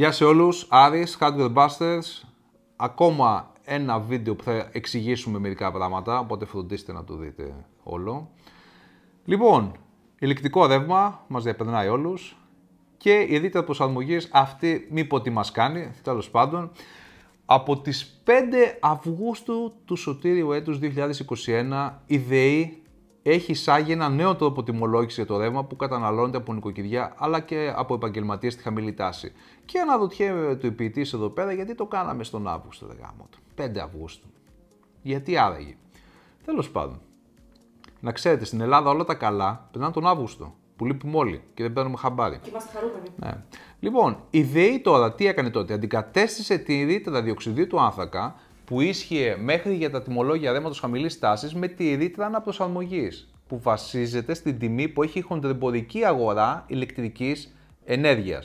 Γεια σε όλους, Άρης, Hardware Busters. Ακόμα ένα βίντεο που θα εξηγήσουμε μερικά πράγματα, οπότε φροντίστε να το δείτε όλο. Λοιπόν, ηλεκτρικό ρεύμα μας διαπερνάει όλους και η ρήτρα προσαρμογής αυτή μήπω τι μας κάνει, τέλος πάντων. Από τις 5 Αυγούστου του σωτήριου έτους 2021 η ΔΕΗ έχει εισάγει ένα νέο τρόπο τιμολόγησης για το ρεύμα που καταναλώνεται από νοικοκυριά αλλά και από επαγγελματίες στη χαμηλή τάση. Και αναρωτιέμαι το ποιητή εδώ πέρα γιατί το κάναμε στον Αύγουστο, δε γάμο του. 5 Αυγούστου. Γιατί άραγε. Τέλος πάντων, να ξέρετε στην Ελλάδα όλα τα καλά περνάνε τον Αύγουστο που λείπουμε όλοι και δεν παίρνουμε χαμπάρι. Και είμαστε χαρούμενοι. Ναι. Λοιπόν, η ΔΕΗ τώρα τι έκανε τότε. Αντικατέστησε τη ρήτρα διοξιδίου του άνθρακα που ίσχυε μέχρι για τα τιμολόγια δέματος χαμηλής τάσης με τη ρήτρα αναπροσαρμογής, που βασίζεται στην τιμή που έχει η χοντρεμπορική αγορά ηλεκτρικής ενέργειας.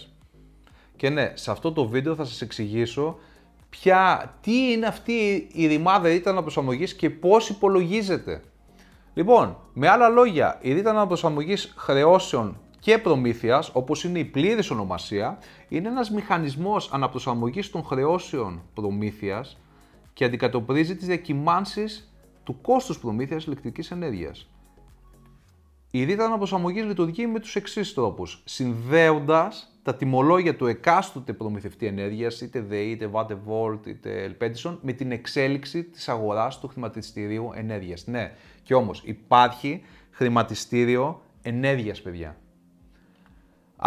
Και ναι, σε αυτό το βίντεο θα σας εξηγήσω ποια, τι είναι αυτή η ρημάδα ρήτρα αναπροσαρμογής και πώς υπολογίζεται. Λοιπόν, με άλλα λόγια, η ρήτρα αναπροσαρμογής χρεώσεων και προμήθειας, όπως είναι η πλήρης ονομασία, είναι ένας μηχανισμός αναπροσαρμογής των χρεώσεων προμήθειας και αντικατοπτρίζει τις διακυμάνσεις του κόστους προμήθειας ηλεκτρικής ενέργειας. Η ρήτρα αναπροσαρμογής λειτουργεί με τους εξής τρόπους. Συνδέοντας τα τιμολόγια του εκάστοτε προμηθευτή ενέργειας, είτε ΔΕΗ, είτε Volt, είτε Elpedison, με την εξέλιξη της αγοράς του χρηματιστηρίου ενέργειας. Ναι, και όμως υπάρχει χρηματιστήριο ενέργειας, παιδιά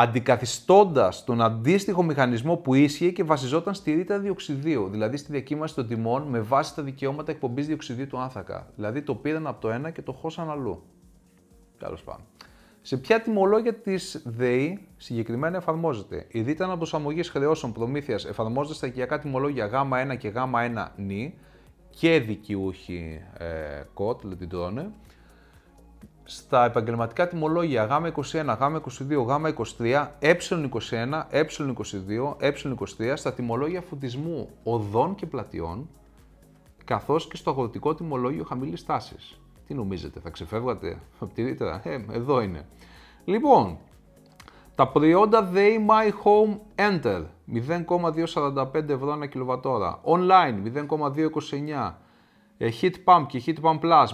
αντικαθιστώντας τον αντίστοιχο μηχανισμό που ίσχυε και βασιζόταν στη ρήτα διοξιδίου, δηλαδή στη διακύμαση των τιμών με βάση τα δικαιώματα εκπομπής διοξιδίου του άνθρακα. Δηλαδή το πήραν από το ένα και το χώσαν αλλού. Τέλος πάντων. Σε ποια τιμολόγια της ΔΕΗ συγκεκριμένα εφαρμόζεται. Η δίτα αναπροσαρμογή χρεώσεων προμήθειας εφαρμόζεται στα οικιακά τιμολόγια Γ1 και Γ1 νη και δικαιούχοι ε, κοτ, δηλαδή τρώνε, στα επαγγελματικά τιμολόγια Γ21, Γ22, Γ23, Ε21, Ε22, Ε23 στα τιμολόγια φωτισμού οδών και πλατιών, καθώς και στο αγροτικό τιμολόγιο χαμηλής τάσης. Τι νομίζετε, θα ξεφεύγατε από τη ρήτρα. Ε, εδώ είναι. Λοιπόν, τα προϊόντα They My Home Enter 0,245 ευρώ ένα κιλοβατόρα. Online 0,229 ε, Heat Pump και Heat Pump Plus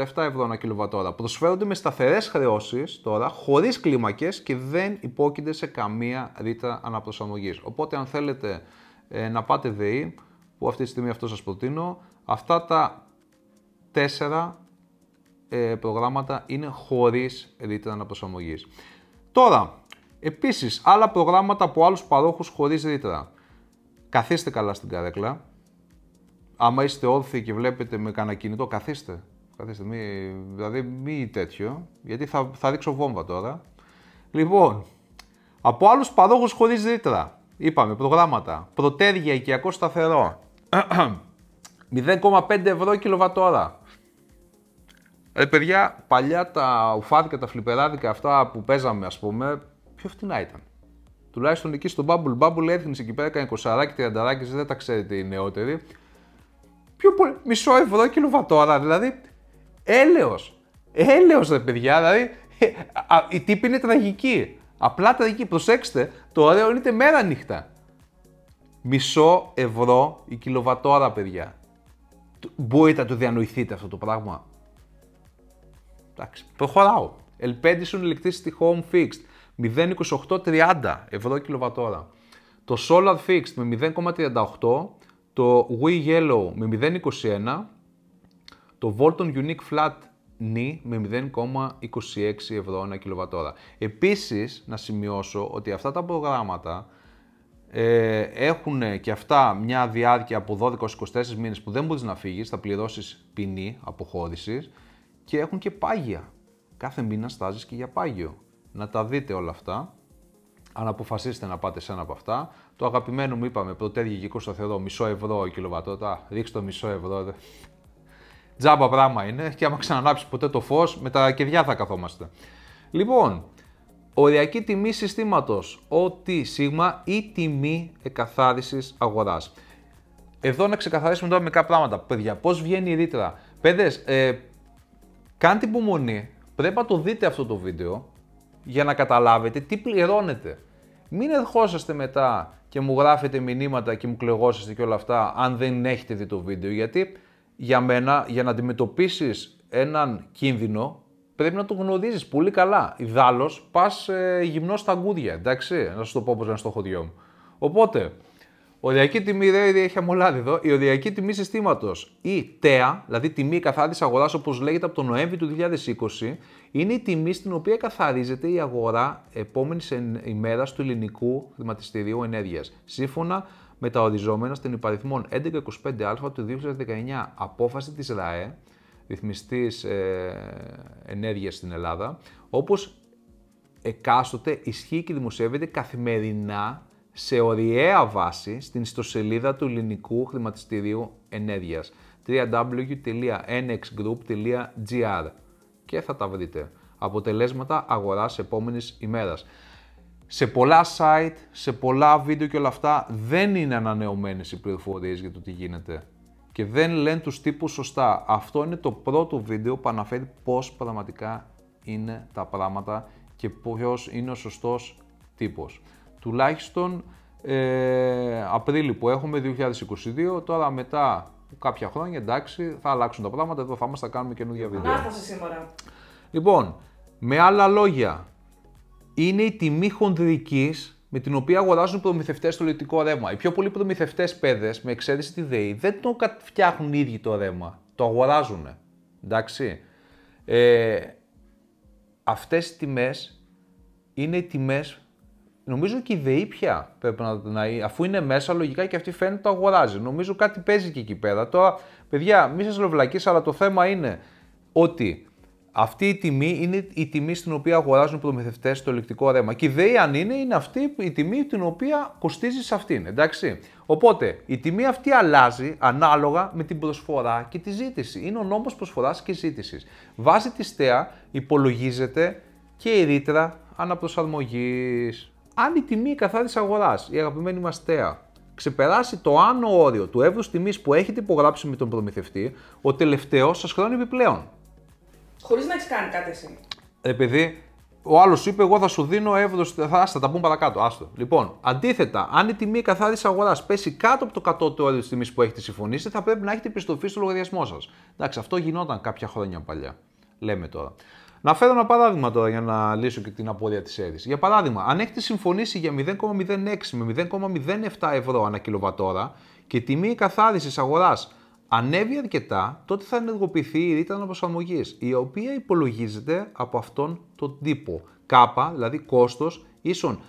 0,247 ευρώ ένα κιλοβατόρα προσφέρονται με σταθερές χρεώσεις τώρα, χωρίς κλίμακες και δεν υπόκεινται σε καμία ρήτρα αναπροσαρμογής. Οπότε αν θέλετε ε, να πάτε ΔΕΗ, που αυτή τη στιγμή αυτό σας προτείνω, αυτά τα τέσσερα ε, προγράμματα είναι χωρίς ρήτρα αναπροσαρμογής. Τώρα, επίσης, άλλα προγράμματα από άλλους παρόχους χωρίς ρήτρα. Καθίστε καλά στην καρέκλα, άμα είστε όρθιοι και βλέπετε με κανένα κινητό, καθίστε. Καθίστε, μη, δηλαδή μη τέτοιο, γιατί θα, θα ρίξω βόμβα τώρα. Λοιπόν, από άλλους παρόχους χωρίς ρήτρα, είπαμε, προγράμματα, προτέρια οικιακό σταθερό, 0,5 ευρώ κιλοβατόρα. Ρε παιδιά, παλιά τα ουφάδικα, τα φλιπεράδικα αυτά που παίζαμε, ας πούμε, πιο φτηνά ήταν. Τουλάχιστον εκεί στο Bubble Bubble έδειχνε εκεί πέρα, κάνει 20 30 δεν τα ξέρετε οι νεότεροι πιο πολύ, μισό ευρώ κιλοβατόρα, δηλαδή έλεος. Έλεος ρε παιδιά, δηλαδή η τύπη είναι τραγική. Απλά τραγική, προσέξτε, το ωραίο είναι μέρα νύχτα. Μισό ευρώ η κιλοβατόρα παιδιά. Μπορείτε να το διανοηθείτε αυτό το πράγμα. Εντάξει, προχωράω. Ελπέντισον Electricity Home Fixed 0,2830 ευρώ κιλοβατόρα. Το Solar Fixed με 0,38 το We Yellow με 0,21, το Volton Unique Flat Ni με 0,26 ευρώ ένα κιλοβατόρα. Επίσης, να σημειώσω ότι αυτά τα προγράμματα ε, έχουν και αυτά μια διάρκεια από 12-24 μήνες που δεν μπορείς να φύγεις, θα πληρώσεις ποινή αποχώρησης και έχουν και πάγια. Κάθε μήνα στάζεις και για πάγιο. Να τα δείτε όλα αυτά αν αποφασίσετε να πάτε σε ένα από αυτά. Το αγαπημένο μου είπαμε, πρωτέργη γηγικό στο μισό ευρώ η κιλοβατότητα. ρίξτε το μισό ευρώ. Δε. Τζάμπα πράγμα είναι και άμα ξανανάψει ποτέ το φως, με τα κεριά θα καθόμαστε. Λοιπόν, οριακή τιμή συστήματος, ότι σίγμα ή τιμή εκαθάρισης αγοράς. Εδώ να ξεκαθαρίσουμε τώρα μερικά πράγματα. Παιδιά, πώς βγαίνει η τιμη εκαθαριση αγορά. εδω να ξεκαθαρισουμε τωρα μερικα πραγματα παιδια πως βγαινει η ρητρα Παιδες, ε, κάντε υπομονή, πρέπει να το δείτε αυτό το βίντεο, για να καταλάβετε τι πληρώνετε. Μην ερχόσαστε μετά και μου γράφετε μηνύματα και μου κλεγόσαστε και όλα αυτά αν δεν έχετε δει το βίντεο γιατί για μένα για να αντιμετωπίσεις έναν κίνδυνο πρέπει να το γνωρίζεις πολύ καλά. Ιδάλω, πας ε, γυμνός στα γκούδια, εντάξει, να σου το πω όπως είναι στο χωριό μου. Οπότε, Οδιακή τιμή, δεν έχει αμολάδι εδώ. Η οδιακή τιμή συστήματος ή ΤΕΑ, δηλαδή τιμή καθάρισης αγοράς όπως λέγεται από τον Νοέμβρη του 2020, είναι η τιμή στην οποία καθαρίζεται η αγορά επόμενης ημέρας του ελληνικού χρηματιστηρίου ενέργειας. Σύμφωνα με τα οριζόμενα στην υπαριθμόν 1125α του 2019 απόφαση της ΡΑΕ, ρυθμιστής ε, ενέργειας στην Ελλάδα, όπως εκάστοτε ισχύει και δημοσιεύεται καθημερινά σε ωριαία βάση στην ιστοσελίδα του Ελληνικού Χρηματιστηρίου Ενέργειας www.nxgroup.gr και θα τα βρείτε. Αποτελέσματα αγοράς επόμενης ημέρας. Σε πολλά site, σε πολλά βίντεο και όλα αυτά δεν είναι ανανεωμένες οι πληροφορίες για το τι γίνεται και δεν λένε τους τύπους σωστά. Αυτό είναι το πρώτο βίντεο που αναφέρει πώς πραγματικά είναι τα πράγματα και ποιος είναι ο σωστός τύπος τουλάχιστον ε, Απρίλη που έχουμε 2022, τώρα μετά κάποια χρόνια εντάξει θα αλλάξουν τα πράγματα, εδώ θα είμαστε, θα κάνουμε καινούργια βίντεο. Ανάσταση σήμερα. Λοιπόν, με άλλα λόγια, είναι η τιμή χονδρικής με την οποία αγοράζουν προμηθευτές το λιτικό ρεύμα. Οι πιο πολλοί προμηθευτές παιδες, με εξαίρεση τη ΔΕΗ, δεν το φτιάχνουν οι ίδιοι το ρεύμα. Το αγοράζουν. Εντάξει. Ε, αυτές οι τιμές είναι οι τιμές Νομίζω και η ΔΕΗ πια πρέπει να, αφού είναι μέσα, λογικά και αυτή φαίνεται το αγοράζει. Νομίζω κάτι παίζει και εκεί πέρα. Τώρα, παιδιά, μη σας λοβλακεί, αλλά το θέμα είναι ότι αυτή η τιμή είναι η τιμή στην οποία αγοράζουν οι προμηθευτέ το ηλεκτρικό ρεύμα. Και η ΔΕΗ, αν είναι, είναι αυτή η τιμή την οποία κοστίζει σε αυτήν. Εντάξει. Οπότε η τιμή αυτή αλλάζει ανάλογα με την προσφορά και τη ζήτηση. Είναι ο νόμος προσφοράς και ζήτησης. Βάσει της ΣΤΕΑ υπολογίζεται και η ρήτρα αναπροσαρμογής αν η τιμή καθάρισης Αγοράς, η αγαπημένη μας θέα, ξεπεράσει το άνω όριο του εύρους τιμής που έχετε υπογράψει με τον προμηθευτή, ο τελευταίος σας χρώνει επιπλέον. Χωρίς να έχεις κάνει κάτι εσύ. Επειδή ο άλλος σου είπε: Εγώ θα σου δίνω εύρος. Θα, θα τα πούμε παρακάτω. Άστο. Λοιπόν, αντίθετα, αν η τιμή καθάρισης αγοράς πέσει κάτω από το κατώτερο όριο της τιμής που έχετε συμφωνήσει, θα πρέπει να έχετε επιστροφή στο λογαριασμό σας. Εντάξει, αυτό γινόταν κάποια χρόνια παλιά. Λέμε τώρα. Να φέρω ένα παράδειγμα τώρα για να λύσω και την απορία τη αίρηση. Για παράδειγμα, αν έχετε συμφωνήσει για 0,06 με 0,07 ευρώ ανά κιλοβατόρα και η τιμή καθάριση αγοράς ανέβει αρκετά, τότε θα ενεργοποιηθεί η ρήτρα αναπροσαρμογής, η οποία υπολογίζεται από αυτόν τον τύπο. Κ, δηλαδή κόστος ίσον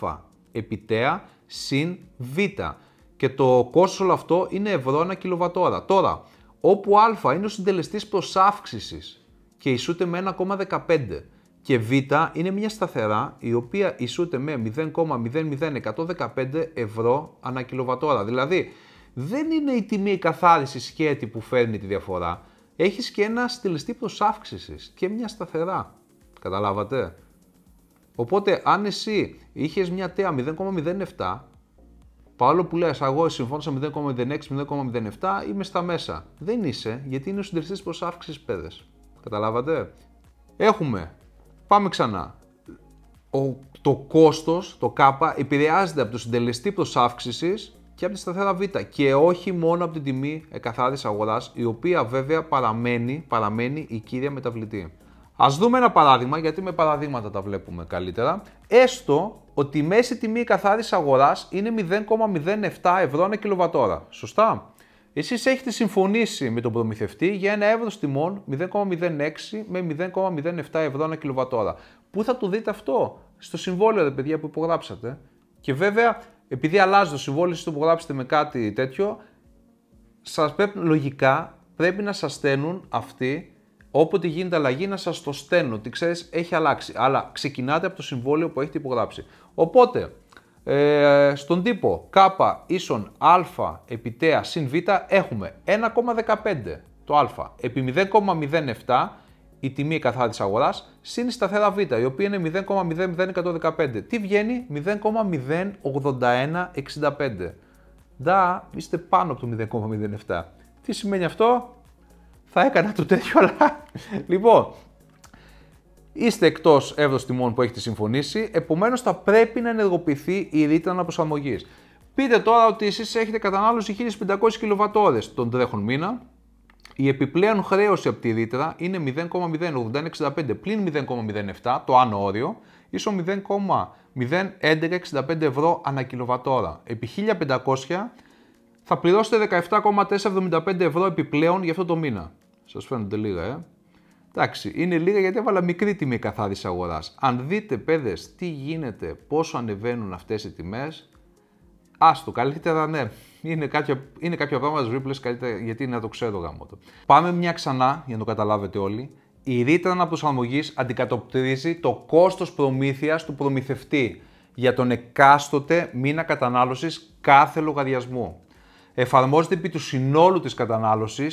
α επιτέα συν β. Και το κόστος όλο αυτό είναι ευρώ ανά κιλοβατόρα. Τώρα, όπου α είναι ο συντελεστής προς και ισούται με 1,15 και β είναι μια σταθερά η οποία ισούται με 0,00115 ευρώ ανά κιλοβατόρα. Δηλαδή δεν είναι η τιμή καθάριση σκέτη που φέρνει τη διαφορά. Έχεις και ένα στυλιστή προς αύξησης και μια σταθερά. Καταλάβατε. Οπότε αν εσύ είχες μια τέα 0,07 Παρόλο που λες, εγώ συμφώνησα 0,06-0,07, είμαι στα μέσα. Δεν είσαι, γιατί είναι ο συντριστή προ αύξηση πέδε. Καταλάβατε. Έχουμε. Πάμε ξανά. Ο, το κόστος, το κάπα, επηρεάζεται από το συντελεστή προς αύξησης και από τη σταθερά β και όχι μόνο από την τιμή εκαθάρισης αγοράς, η οποία βέβαια παραμένει, παραμένει η κύρια μεταβλητή. Ας δούμε ένα παράδειγμα, γιατί με παραδείγματα τα βλέπουμε καλύτερα. Έστω ότι η μέση τιμή καθάριση αγοράς είναι 0,07 ευρώ ένα κιλοβατόρα. Σωστά. Εσείς έχετε συμφωνήσει με τον προμηθευτή για ένα εύρος τιμών 0,06 με 0,07 ευρώ ένα κιλοβατόρα. Πού θα το δείτε αυτό, στο συμβόλαιο ρε παιδιά που υπογράψατε. Και βέβαια, επειδή αλλάζει το συμβόλαιο, εσείς το υπογράψετε με κάτι τέτοιο, σας πρέπει, λογικά πρέπει να σας στέλνουν αυτοί όποτε γίνεται αλλαγή να σας το στέλνουν, Τι ξέρεις έχει αλλάξει, αλλά ξεκινάτε από το συμβόλαιο που έχετε υπογράψει. Οπότε, ε, στον τύπο K ίσον α επιτέα συν β έχουμε 1,15 το α επί 0,07 η τιμή καθαριση αγοράς συν σταθερά β η οποία είναι 0,00115. Τι βγαίνει 0,08165. Ντά, είστε πάνω από το 0,07. Τι σημαίνει αυτό, θα έκανα το τέτοιο, αλλά... Λοιπόν, Είστε εκτός έδο τιμών που έχετε συμφωνήσει, επομένως θα πρέπει να ενεργοποιηθεί η ρήτρα αναπροσαρμογής. Πείτε τώρα ότι εσείς έχετε κατανάλωση 1500 κιλοβατόρες τον τρέχον μήνα. Η επιπλέον χρέωση από τη ρήτρα είναι 0,08165 πλην 0,07, το άνω όριο, ίσο 0,01165 ευρώ ανά κιλοβατόρα. Επί 1500 θα πληρώσετε 17,475 ευρώ επιπλέον για αυτό το μήνα. Σας φαίνονται λίγα, ε. Εντάξει, είναι λίγα γιατί έβαλα μικρή τιμή καθάρισης αγοράς. Αν δείτε, παιδες, τι γίνεται, πόσο ανεβαίνουν αυτές οι τιμές, άστο. Καλύτερα, ναι. Είναι κάποια, είναι κάποια πράγματα βρίπλε καλύτερα γιατί να το ξέρω γάμο Πάμε μια ξανά για να το καταλάβετε όλοι. Η ρήτρα αναπροσαρμογής αντικατοπτρίζει το κόστος προμήθειας του προμηθευτή για τον εκάστοτε μήνα κατανάλωσης κάθε λογαριασμού. Εφαρμόζεται επί του συνόλου της κατανάλωσης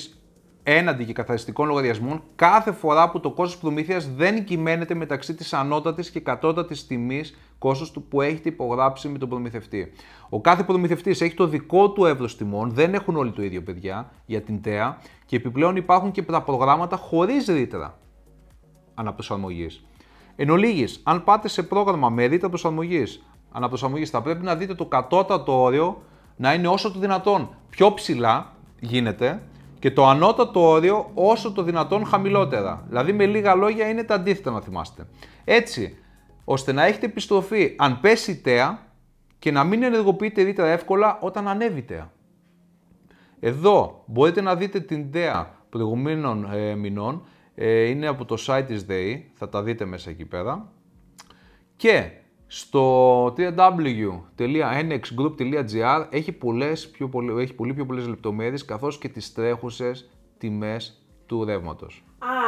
έναντι και καθαριστικών λογαριασμών κάθε φορά που το κόστος προμήθειας δεν κυμαίνεται μεταξύ της ανώτατης και κατώτατης τιμής κόστος του που έχετε υπογράψει με τον προμηθευτή. Ο κάθε προμηθευτής έχει το δικό του εύρος τιμών, δεν έχουν όλοι το ίδιο παιδιά για την ΤΕΑ και επιπλέον υπάρχουν και τα προγράμματα χωρίς ρήτρα αναπροσαρμογής. Εν ολίγης, αν πάτε σε πρόγραμμα με ρήτρα προσαρμογής, αναπροσαρμογής θα πρέπει να δείτε το κατώτατο όριο να είναι όσο το δυνατόν πιο ψηλά γίνεται και το ανώτατο όριο όσο το δυνατόν χαμηλότερα. Δηλαδή με λίγα λόγια είναι τα αντίθετα να θυμάστε. Έτσι, ώστε να έχετε επιστροφή αν πέσει η τέα και να μην ενεργοποιείτε ρήτρα εύκολα όταν ανέβει η τέα. Εδώ μπορείτε να δείτε την τέα προηγουμένων ε, μηνών, ε, είναι από το site της ΔΕΗ, θα τα δείτε μέσα εκεί πέρα. Και στο www.nxgroup.gr έχει, έχει πολύ πιο πολλές λεπτομέρειες καθώς και τις τρέχουσες τιμές του ρεύματος.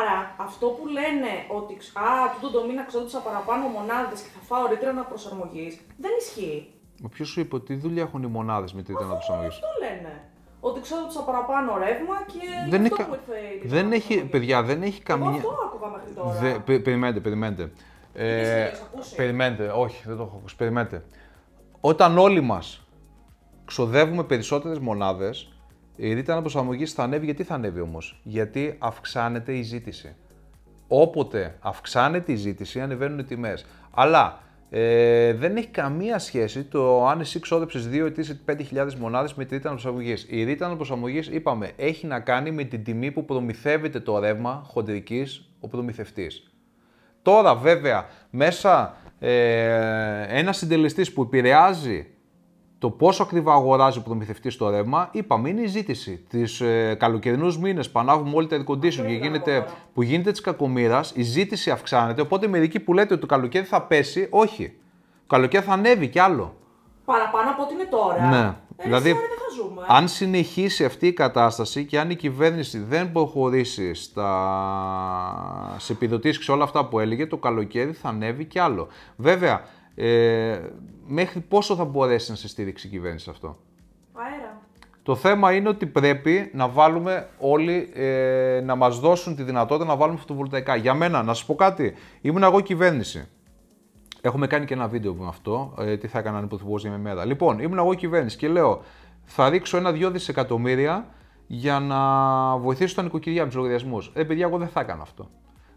Άρα, αυτό που λένε ότι α, τούτο το μήνα ξόδεψα παραπάνω μονάδες και θα φάω ρήτρα να προσαρμογή, δεν ισχύει. Μα ποιος σου είπε ότι δουλειά έχουν οι μονάδες με τη να προσαρμογή. Αυτό λένε. Ότι ξόδεψα παραπάνω ρεύμα και δεν αυτό έχει... που ήρθε η Δεν έχει, παιδιά, δεν έχει καμία. Εγώ αυτό άκουγα μέχρι τώρα. Δε... Περιμένετε, περιμένετε. Ε, περιμένετε, όχι, δεν το έχω ακούσει. Περιμένετε. Όταν όλοι μας ξοδεύουμε περισσότερες μονάδες, η ρήτα αναπροσαρμογής θα ανέβει. Γιατί θα ανέβει όμως, Γιατί αυξάνεται η ζήτηση. Όποτε αυξάνεται η ζήτηση, ανεβαίνουν οι τιμές. Αλλά ε, δεν έχει καμία σχέση το αν εσύ ξόδεψες 2 ή 5.000 μονάδες με τη ρήτα αναπροσαρμογής. Η ρήτα αναπροσαρμογής, είπαμε, έχει να κάνει με την τιμή που προμηθεύεται το ρεύμα χοντρικής ο προμηθευτής. Τώρα βέβαια μέσα ε, ένας συντελεστής που επηρεάζει το πόσο ακριβά αγοράζει ο προμηθευτής το ρεύμα, είπαμε, είναι η ζήτηση. Τι ε, καλοκαιρινούς μήνες που όλοι τα air conditioning που γίνεται της κακομοίρας, η ζήτηση αυξάνεται. Οπότε μερικοί που λέτε ότι το καλοκαίρι θα πέσει, όχι. Το καλοκαίρι θα ανέβει κι άλλο. Παραπάνω από ό,τι είναι τώρα. Ναι. Ε, δηλαδή, αν συνεχίσει αυτή η κατάσταση και αν η κυβέρνηση δεν προχωρήσει στα σε επιδοτήσεις και όλα αυτά που έλεγε, το καλοκαίρι θα ανέβει κι άλλο. Βέβαια, ε, μέχρι πόσο θα μπορέσει να σε στήριξει η κυβέρνηση αυτό. Αέρα. Το θέμα είναι ότι πρέπει να βάλουμε όλοι ε, να μας δώσουν τη δυνατότητα να βάλουμε φωτοβολταϊκά. Για μένα, να σας πω κάτι, ήμουν εγώ κυβέρνηση. Έχουμε κάνει και ένα βίντεο με αυτό, ε, τι θα έκανα αν πρωθυπουργό για μέρα. Λοιπόν, ήμουν εγώ κυβέρνηση και λέω, θα ρίξω ένα-δυο δισεκατομμύρια για να βοηθήσω τα νοικοκυριά με τους λογαριασμούς. Ε, παιδιά, εγώ δεν θα έκανα αυτό.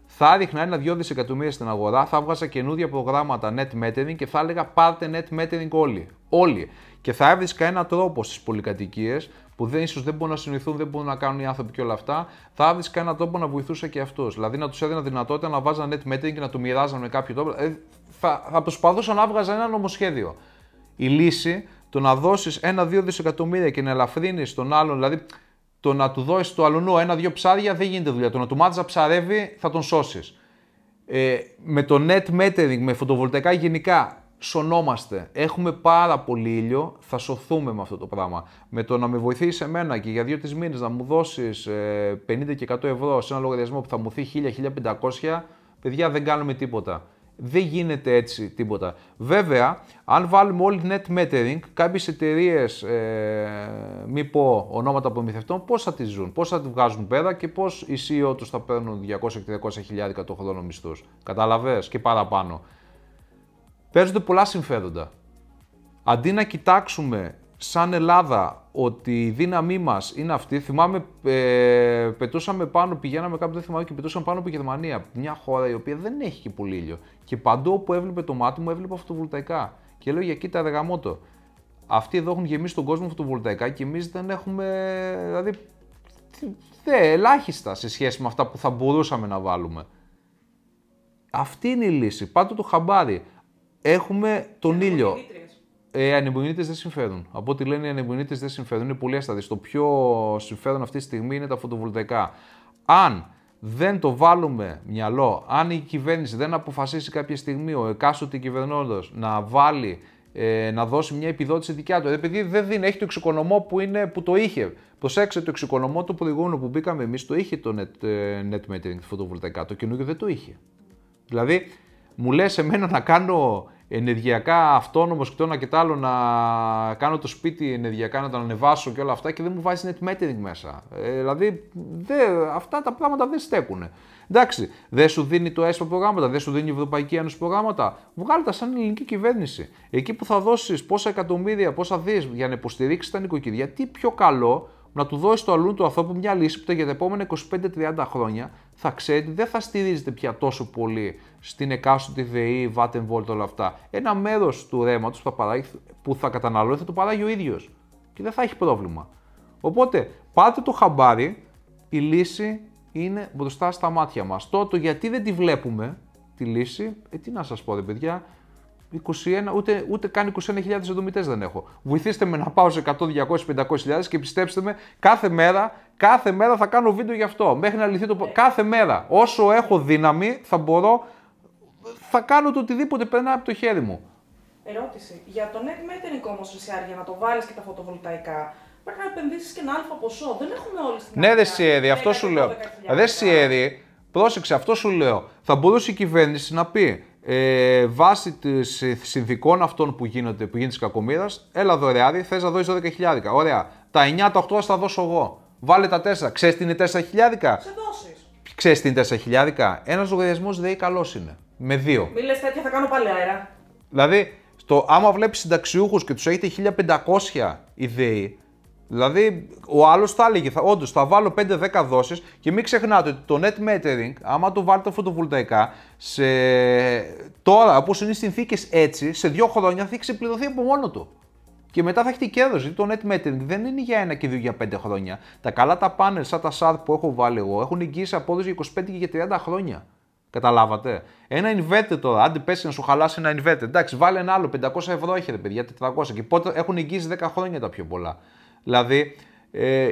Θα ρίχνα ένα-δυο δισεκατομμύρια στην αγορά, θα βγάζα καινούργια προγράμματα net metering και θα έλεγα πάρτε net metering όλοι. Όλοι. Και θα έβρισκα έναν τρόπο στις πολυκατοικίες που δεν, ίσως δεν μπορούν να συνηθούν, δεν μπορούν να κάνουν οι άνθρωποι και όλα αυτά, θα έβρισκα έναν τρόπο να βοηθούσα και αυτούς. Δηλαδή να τους έδινα δυνατότητα να βάζαν net metering και να το μοιράζανε με κάποιο τρόπο. Ε, θα, θα προσπαθούσα να βγάζα ένα νομοσχέδιο. Η λύση το να δώσεις ένα-δύο δισεκατομμύρια και να ελαφρύνεις τον άλλον, δηλαδή το να του δώσεις το αλουνού ένα-δύο ψάρια δεν γίνεται δουλειά. Το να του μάθει να ψαρεύει θα τον σώσεις. Ε, με το net metering, με φωτοβολταϊκά γενικά, σωνόμαστε. Έχουμε πάρα πολύ ήλιο, θα σωθούμε με αυτό το πράγμα. Με το να με βοηθήσει εμένα και για δύο-τρει μήνες να μου δώσεις 50 ε, και 100 ευρώ σε ένα λογαριασμό που θα μου δει 1000-1500, παιδιά δεν κάνουμε τίποτα. Δεν γίνεται έτσι τίποτα. Βέβαια, αν βάλουμε όλοι net metering, κάποιες εταιρείες, ε, μη πω ονόματα απομυθευτών, πώς θα τις ζουν, πώς θα τη βγάζουν πέρα και πώς οι CEO τους θα παίρνουν 200 300 το χρόνο μισθούς. Καταλαβες και παραπάνω. Παίζονται πολλά συμφέροντα. Αντί να κοιτάξουμε σαν Ελλάδα ότι η δύναμή μας είναι αυτή. Θυμάμαι, ε, πετούσαμε πάνω, πηγαίναμε κάπου, δεν θυμάμαι, και πετούσαμε πάνω από Γερμανία. Μια χώρα η οποία δεν έχει και πολύ ήλιο. Και παντού όπου έβλεπε το μάτι μου, έβλεπε φωτοβολταϊκά. Και λέω για κοίτα δεγαμότο. Αυτοί εδώ έχουν γεμίσει τον κόσμο φωτοβολταϊκά και εμείς δεν έχουμε. Δηλαδή, δε, ελάχιστα σε σχέση με αυτά που θα μπορούσαμε να βάλουμε. Αυτή είναι η λύση. Πάτε το χαμπάρι. Έχουμε τον ήλιο. Ε, οι ανεμπονίτε δεν συμφέρουν. Από ό,τι λένε οι ανεμπονίτε δεν συμφέρουν. Είναι πολύ ασταθείς. Το πιο συμφέρον αυτή τη στιγμή είναι τα φωτοβολταϊκά. Αν δεν το βάλουμε μυαλό, αν η κυβέρνηση δεν αποφασίσει κάποια στιγμή ο εκάστοτε κυβερνώντας να βάλει, ε, να δώσει μια επιδότηση δικιά του, επειδή δεν δίνει, έχει το εξοικονομό που, είναι, που το είχε. Προσέξτε, το εξοικονομό του προηγούμενου που μπήκαμε εμείς το είχε το net, ε, net metering φωτοβολταϊκά, το καινούργιο δεν το είχε. Δηλαδή, μου λες εμένα να κάνω ενεργειακά αυτόνομος και το ένα και το άλλο, να κάνω το σπίτι ενεργειακά, να το ανεβάσω και όλα αυτά και δεν μου βάζει net metering μέσα. Ε, δηλαδή, δε, αυτά τα πράγματα δεν στέκουν. Εντάξει, δεν σου δίνει το ΕΣΠΑ προγράμματα, δεν σου δίνει η Ευρωπαϊκή Ένωση προγράμματα. Βγάλε τα σαν ελληνική κυβέρνηση. Εκεί που θα δώσεις πόσα εκατομμύρια, πόσα δις για να υποστηρίξεις τα νοικοκυριά, τι πιο καλό να του δώσει το αλλού του ανθρώπου μια λύση που για τα επόμενα 25-30 χρόνια θα ξέρει ότι δεν θα στηρίζεται πια τόσο πολύ στην εκάστοτε ΔΕΗ, e, Βάτεν όλα αυτά. Ένα μέρος του ρέματο που θα, που θα καταναλώνει θα το παράγει ο ίδιος και δεν θα έχει πρόβλημα. Οπότε πάτε το χαμπάρι, η λύση είναι μπροστά στα μάτια μας. Τότε γιατί δεν τη βλέπουμε τη λύση, ε, τι να σας πω ρε παιδιά, 21, ούτε, ούτε καν 21.000 συνδρομητέ δεν έχω. Βοηθήστε με να πάω σε 100, 200, 500.000 και πιστέψτε με, κάθε μέρα, κάθε μέρα θα κάνω βίντεο γι' αυτό. Μέχρι να λυθεί το. Κάθε μέρα. Όσο έχω δύναμη, θα μπορώ. Θα κάνω το οτιδήποτε περνά από το χέρι μου. Ερώτηση. Για το net metering όμως, για να το βάλεις και τα φωτοβολταϊκά, πρέπει να επενδύσεις και ένα αλφα ποσό. Δεν έχουμε όλοι στην Ναι, δεν σιέρι, αυτό σου λέω. Δεν σιέρι, πρόσεξε, αυτό σου λέω. Θα μπορούσε η κυβέρνηση να πει ε, βάσει των συνθηκών αυτών που γίνονται, που γίνεται της κακομοίρας, έλα δωρεάδι, θες να δώσει 12.000. Ωραία. Τα 9, τα 8 θα δώσω εγώ. Βάλε τα 4. Ξέρεις τι είναι 4.000. Σε δώσεις. Ξέρεις τι είναι 4.000. Ένας λογαριασμός ΔΕΗ καλός είναι. Με δύο. Μη λες τέτοια, θα κάνω πάλι αέρα. Δηλαδή, στο, άμα βλέπεις συνταξιούχους και τους έχετε 1.500 η ΔΕΗ, Δηλαδή, ο άλλος θα έλεγε, θα, όντως θα βάλω 5-10 δόσεις και μην ξεχνάτε ότι το net metering, άμα το βάλετε φωτοβολταϊκά, σε... τώρα όπως είναι οι συνθήκες έτσι, σε δύο χρόνια θα έχει ξεπληρωθεί από μόνο του. Και μετά θα έχετε κέρδος. Γιατί το net metering δεν είναι για ένα και δύο για πέντε χρόνια. Τα καλά τα πάνελ σαν τα SAR που έχω βάλει εγώ έχουν εγγύηση απόδοση για 25 και για 30 χρόνια. Καταλάβατε. Ένα inverter τώρα, άντε πέσει να σου χαλάσει ένα inverter. Εντάξει, βάλει ένα άλλο 500 ευρώ έχετε παιδιά, 400 και πότε έχουν εγγύηση 10 χρόνια τα πιο πολλά. Δηλαδή, ε,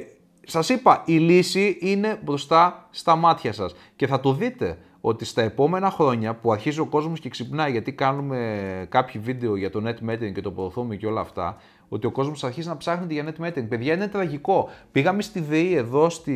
σας είπα, η λύση είναι μπροστά στα μάτια σας και θα το δείτε ότι στα επόμενα χρόνια που αρχίζει ο κόσμος και ξυπνάει γιατί κάνουμε κάποιο βίντεο για το net metering και το προωθούμε και όλα αυτά, ότι ο κόσμος αρχίζει να ψάχνεται για net metering. Παιδιά είναι τραγικό. Πήγαμε στη ΔΕΗ εδώ στη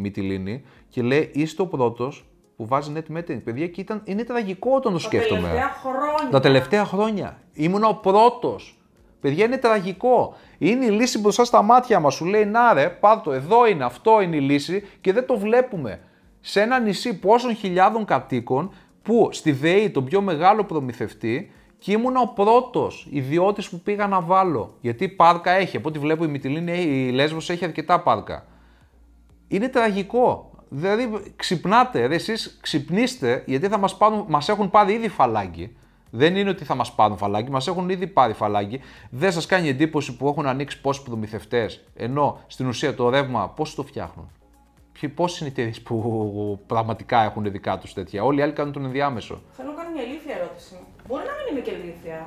Μυτιλίνη και λέει είστε ο πρώτος που βάζει net metering. Παιδιά και ήταν, είναι τραγικό όταν το, σκέφτομαι. Τα Τελευταία χρόνια. Τα τελευταία χρόνια. Ήμουν ο πρώτος Παιδιά είναι τραγικό. Είναι η λύση μπροστά στα μάτια μας. Σου λέει να ρε, το εδώ είναι, αυτό είναι η λύση και δεν το βλέπουμε. Σε ένα νησί πόσων χιλιάδων κατοίκων που στη ΔΕΗ, τον πιο μεγάλο προμηθευτή, και ήμουν ο πρώτος ιδιώτης που πήγα να βάλω. Γιατί πάρκα έχει. Από ό,τι βλέπω η Μιτιλίνη, η Λέσβος έχει αρκετά πάρκα. Είναι τραγικό. Δηλαδή ξυπνάτε, εσείς ξυπνήστε, γιατί θα μας, έχουν πάρει ήδη φαλάγγι. Δεν είναι ότι θα μας πάρουν φαλάκι, μας έχουν ήδη πάρει φαλάκι. Δεν σας κάνει εντύπωση που έχουν ανοίξει πόσοι προμηθευτές, ενώ στην ουσία το ρεύμα πώς το φτιάχνουν. Πώ είναι οι εταιρείε που πραγματικά έχουν δικά τους τέτοια. Όλοι οι άλλοι κάνουν τον ενδιάμεσο. Θέλω να κάνω μια αλήθεια ερώτηση. Μπορεί να μην είναι και αλήθεια.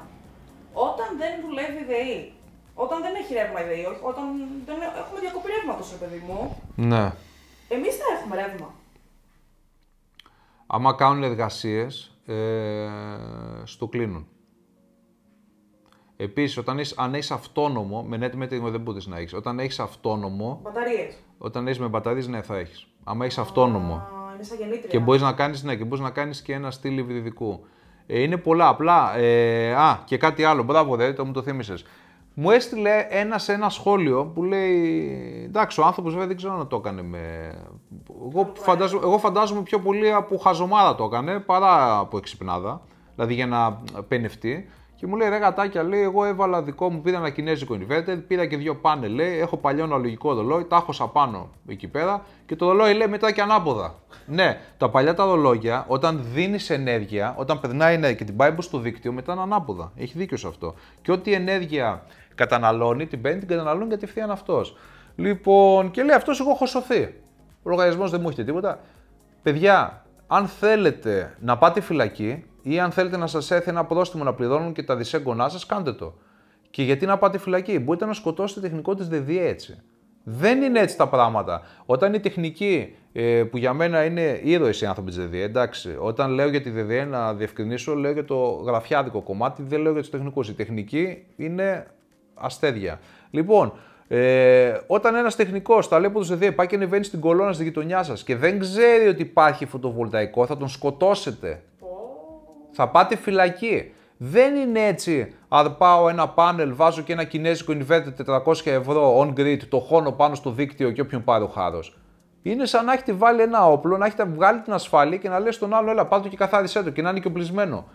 Όταν δεν δουλεύει η ΔΕΗ, όταν δεν έχει ρεύμα η ΔΕΗ, όταν δεν έχουμε διακοπή ρεύματος, ρε παιδί μου. Ναι. Εμείς θα έχουμε ρεύμα. Άμα κάνουν εργασίες, ε, στο κλείνουν. Επίσης, όταν είσαι, αν έχει αυτόνομο, με net ναι, με δεν μπορείς να έχεις. Όταν έχεις αυτόνομο. Μπαταρίες. Όταν έχεις με μπαταρίες, ναι, θα έχεις. Αν έχεις αυτόνομο. Α, είναι σαν γεννήτρια. Και μπορείς να κάνεις ναι, και, μπορείς να κάνεις και ένα στυλ υβριδικού. Ε, είναι πολλά. Απλά. Ε, α, και κάτι άλλο. Μπράβο, δε, το μου το θύμισες μου έστειλε ένα σε ένα σχόλιο που λέει. Εντάξει, ο άνθρωπος βέβαια δεν ξέρω να το έκανε με. Εγώ φαντάζομαι, εγώ φαντάζομαι πιο πολύ από χαζομάρα το έκανε παρά από εξυπνάδα. Δηλαδή για να πενευτεί. Και μου λέει ρε γατάκια, λέει, εγώ έβαλα δικό μου, πήρα ένα κινέζικο inverter, πήρα και δύο πάνε, λέει, έχω παλιό αναλογικό δολόι, τα έχω σαπάνω εκεί πέρα και το δολόι λέει μετά και ανάποδα. ναι, τα παλιά τα δολόγια, όταν δίνεις ενέργεια, όταν περνάει ενέργεια και την πάει στο δίκτυο, μετά είναι ανάποδα. Έχει δίκιο σε αυτό. Και ό,τι ενέργεια καταναλώνει, την παίρνει, την καταναλώνει κατευθείαν αυτός. Λοιπόν, και λέει αυτός, εγώ έχω σωθεί. Ο λογαριασμό δεν μου έχετε τίποτα. Παιδιά, αν θέλετε να πάτε φυλακή, ή αν θέλετε να σας έρθει ένα πρόστιμο να πληρώνουν και τα δισέγγονά σας, κάντε το. Και γιατί να πάτε φυλακή, μπορείτε να σκοτώσετε τεχνικό της ΔΔΕ έτσι. Δεν είναι έτσι τα πράγματα. Όταν η τεχνική, ε, που για μένα είναι ήρωες οι άνθρωποι της ΔΔΕ, εντάξει, όταν λέω για τη ΔΔΕ να διευκρινίσω, λέω για το γραφιάδικο κομμάτι, δεν λέω για τους τεχνικούς. Η τεχνική είναι αστέδια. Λοιπόν, ε, όταν ένας τεχνικός τα λέει από τους ΔΔΕ πάει και ανεβαίνει στην κολόνα στη γειτονιά σας και δεν ξέρει ότι υπάρχει φωτοβολταϊκό, θα τον σκοτώσετε θα πάτε φυλακή. Δεν είναι έτσι, αν ένα πάνελ, βάζω και ένα κινέζικο inverter 400 ευρώ on grid, το χώνω πάνω στο δίκτυο και όποιον πάρει ο χάρο. Είναι σαν να έχετε βάλει ένα όπλο, να έχετε βγάλει την ασφάλεια και να λες τον άλλο, έλα το και καθάρισέ το και να είναι και οπλισμένο.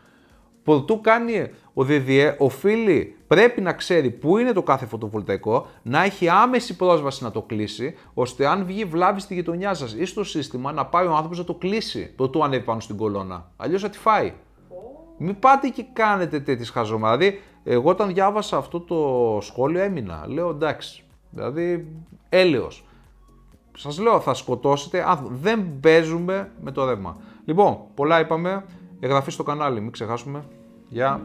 Πορτού κάνει ο ΔΔΕ, οφείλει, πρέπει να ξέρει πού είναι το κάθε φωτοβολταϊκό, να έχει άμεση πρόσβαση να το κλείσει, ώστε αν βγει βλάβη στη γειτονιά σας ή στο σύστημα, να πάει ο άνθρωπος να το κλείσει προτού ανέβει πάνω στην κολόνα. Αλλιώς θα τη φάει. Μην πάτε και κάνετε τέτοιες χαζομάδες. Δηλαδή, εγώ όταν διάβασα αυτό το σχόλιο έμεινα. Λέω εντάξει. Δηλαδή, έλεος. Σας λέω, θα σκοτώσετε. Αν δεν παίζουμε με το ρεύμα. Λοιπόν, πολλά είπαμε. Εγγραφή στο κανάλι, μην ξεχάσουμε. Γεια.